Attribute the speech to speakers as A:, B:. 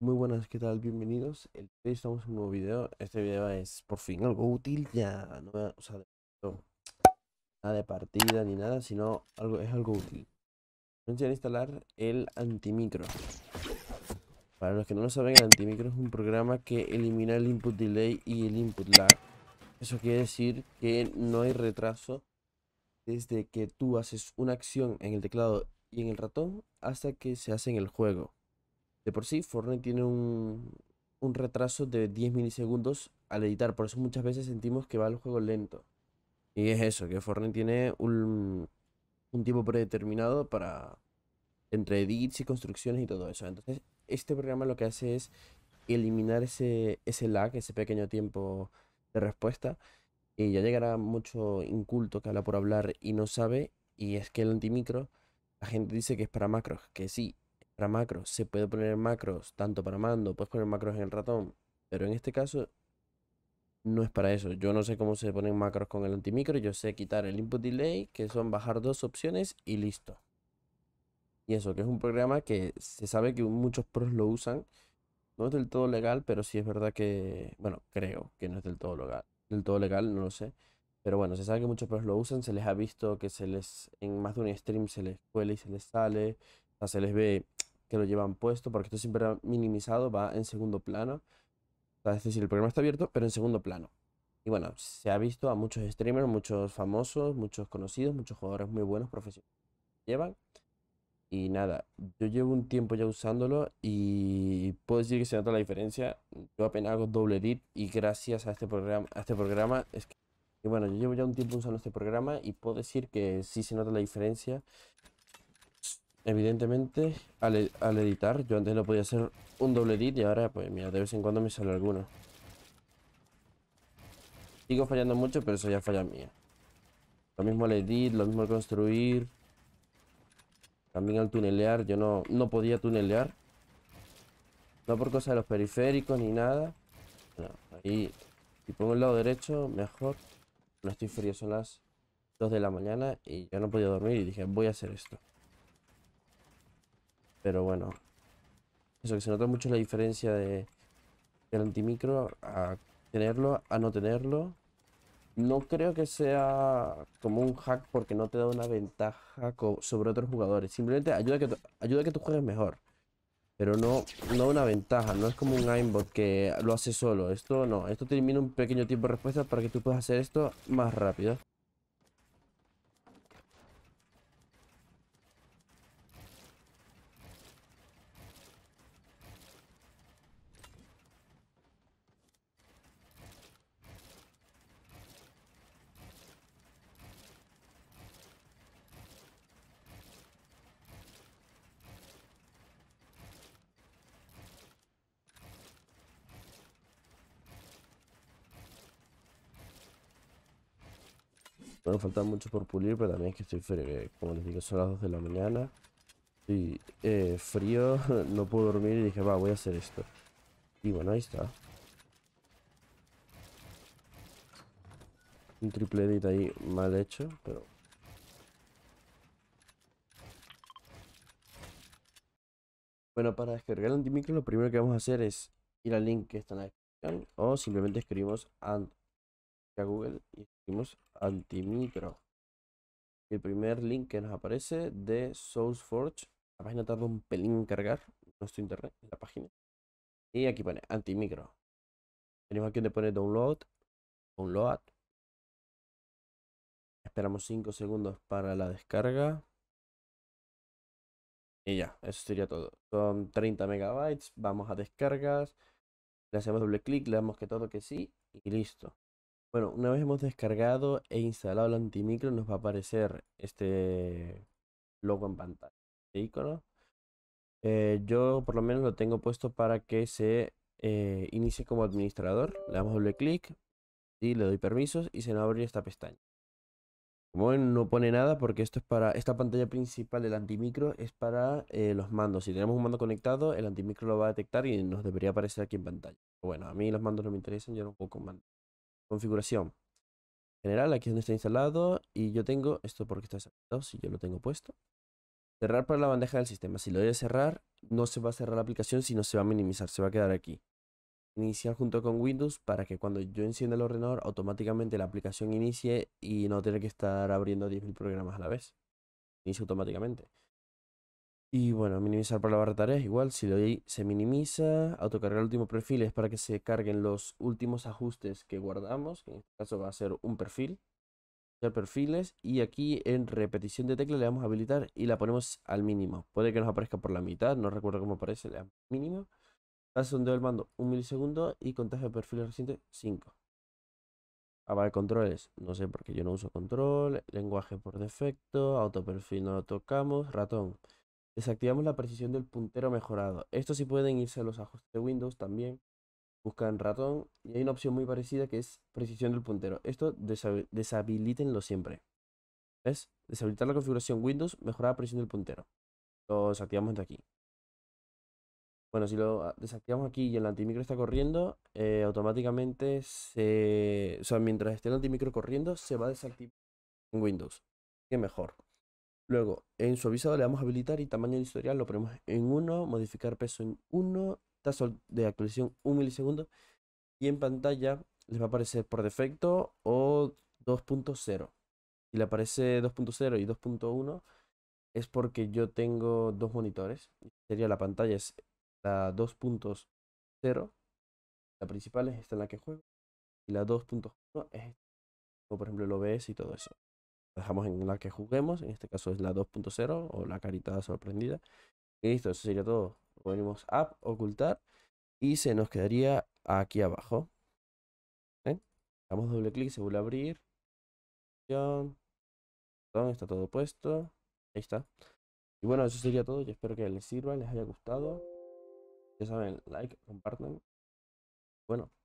A: Muy buenas, ¿qué tal? Bienvenidos. El hoy estamos en un nuevo video. Este video es por fin algo útil, ya no, o sea, nada de partida ni nada, sino algo es algo útil. Voy a instalar el antimicro. Para los que no lo saben, el antimicro es un programa que elimina el input delay y el input lag. Eso quiere decir que no hay retraso desde que tú haces una acción en el teclado y en el ratón hasta que se hace en el juego. De por sí, Fortnite tiene un, retraso de 10 milisegundos al editar, por eso muchas veces sentimos que va el juego lento. Y es eso, que Fortnite tiene un, un tiempo predeterminado para entre edits y construcciones y todo eso. Entonces, este programa lo que hace es eliminar ese, ese lag, ese pequeño tiempo de respuesta. Y ya llegará mucho inculto que habla por hablar y no sabe. Y es que el antimicro, la gente dice que es para macros, que sí, para macros. Se puede poner macros tanto para mando, puedes poner macros en el ratón. Pero en este caso no es para eso. Yo no sé cómo se ponen macros con el antimicro. Yo sé quitar el input delay, que son bajar dos opciones y listo eso, que es un programa que se sabe que muchos pros lo usan. No es del todo legal, pero sí es verdad que, bueno, creo que no es del todo legal. Del todo legal, no lo sé. Pero bueno, se sabe que muchos pros lo usan, se les ha visto que se les, en más de un stream se les cuela y se les sale, o sea, se les ve que lo llevan puesto, porque esto siempre ha minimizado, va en segundo plano. O sea, es decir, el programa está abierto, pero en segundo plano. Y bueno, se ha visto a muchos streamers, muchos famosos, muchos conocidos, muchos jugadores muy buenos, profesionales, llevan. Y nada, yo llevo un tiempo ya usándolo y puedo decir que se nota la diferencia. Yo apenas hago doble edit y gracias a este programa, a este programa es que, y bueno, yo llevo ya un tiempo usando este programa y puedo decir que sí se nota la diferencia. Evidentemente, al, e-, al editar, yo antes no podía hacer un doble edit y ahora, pues mira, de vez en cuando me sale alguno. Sigo fallando mucho, pero eso ya falla mía. Lo mismo al edit, lo mismo al construir. También al tunelear, yo no, no podía tunelear. No por cosa de los periféricos ni nada. Y ahí, si pongo el lado derecho, mejor. No estoy frío, son las 2 de la mañana y yo no podía dormir y dije, voy a hacer esto. Pero bueno, eso que se nota mucho la diferencia de, del antimicro a tenerlo, a no tenerlo. No creo que sea como un hack porque no te da una ventaja sobre otros jugadores. Simplemente ayuda a que, ayuda que tú juegues mejor. Pero no, no una ventaja, no es como un aimbot que lo hace solo. Esto no, esto te elimina un pequeño tiempo de respuesta para que tú puedas hacer esto más rápido. Bueno, falta mucho por pulir, pero también es que estoy frío. Eh, como les digo, son las 2 de la mañana. Y eh, frío, no puedo dormir y dije, va, voy a hacer esto. Y bueno, ahí está. Un triple edit ahí mal hecho, pero... Bueno, para descargar el antimicro lo primero que vamos a hacer es ir al link que está en la descripción o simplemente escribimos ant a Google y escribimos antimicro. El primer link que nos aparece de SourceForge. La página tarda un pelín en cargar nuestro internet, la página. Y aquí pone antimicro. Tenemos aquí donde pone download, download. Esperamos 5 segundos para la descarga. Y ya, eso sería todo. Son 30 megabytes. Vamos a descargas. Le hacemos doble clic, le damos que todo que sí y listo. Bueno, una vez hemos descargado e instalado el antimicro, nos va a aparecer este logo en pantalla, este icono. Eh, yo por lo menos lo tengo puesto para que se eh, inicie como administrador. Le damos doble clic y le doy permisos y se nos abre esta pestaña. Como ven, no pone nada porque esto es para esta pantalla principal del antimicro es para eh, los mandos. Si tenemos un mando conectado, el antimicro lo va a detectar y nos debería aparecer aquí en pantalla. Bueno, a mí los mandos no me interesan, yo no juego con Configuración. General, aquí es donde está instalado. Y yo tengo esto porque está desactivado, si yo lo tengo puesto. Cerrar para la bandeja del sistema. Si lo doy a cerrar, no se va a cerrar la aplicación, sino se va a minimizar, se va a quedar aquí. Iniciar junto con Windows para que cuando yo encienda el ordenador, automáticamente la aplicación inicie y no tenga que estar abriendo 10.000 programas a la vez. Inicia automáticamente. Y bueno, minimizar para la barra de tareas, igual, si doy ahí se minimiza. Autocargar el último perfil es para que se carguen los últimos ajustes que guardamos, en este caso va a ser un perfil. Perfiles y aquí en repetición de tecla le damos a habilitar y la ponemos al mínimo. Puede que nos aparezca por la mitad, no recuerdo cómo aparece, le damos mínimo. un donde el mando un milisegundo y contagio de perfiles recientes 5. Aba ah, de controles, no sé por qué yo no uso control. Lenguaje por defecto, autoperfil no lo tocamos. Ratón, Desactivamos la precisión del puntero mejorado. Esto sí pueden irse a los ajustes de Windows también. Buscan ratón y hay una opción muy parecida que es precisión del puntero. Esto deshabilítenlo siempre. ¿Ves? Deshabilitar la configuración Windows, mejorar la precisión del puntero. Lo desactivamos de aquí. Bueno, si lo ah, desactivamos aquí y el antimicro está corriendo, eh, automáticamente se... O sea, mientras esté el antimicro corriendo, se va a desactivar en Windows. Que mejor. Luego, en suavizado le damos a habilitar y tamaño de historial lo ponemos en 1, modificar peso en 1, tasa de actualización 1 milisegundo y en pantalla les va a aparecer por defecto o 2.0. Si le aparece 2.0 y 2.1 es porque yo tengo dos monitores. Sería la pantalla es la 2.0, la principal es esta en la que juego y la 2.1 es o por ejemplo el OBS y todo eso dejamos en la que juguemos, en este caso es la 2.0 o la carita sorprendida. Y listo, eso sería todo. Ponemos a ocultar y se nos quedaría aquí abajo. Damos doble clic, se vuelve a abrir. Está todo puesto. Ahí está. Y bueno, eso sería todo. Yo espero que les sirva, les haya gustado. Ya saben, like, compartan. Bueno.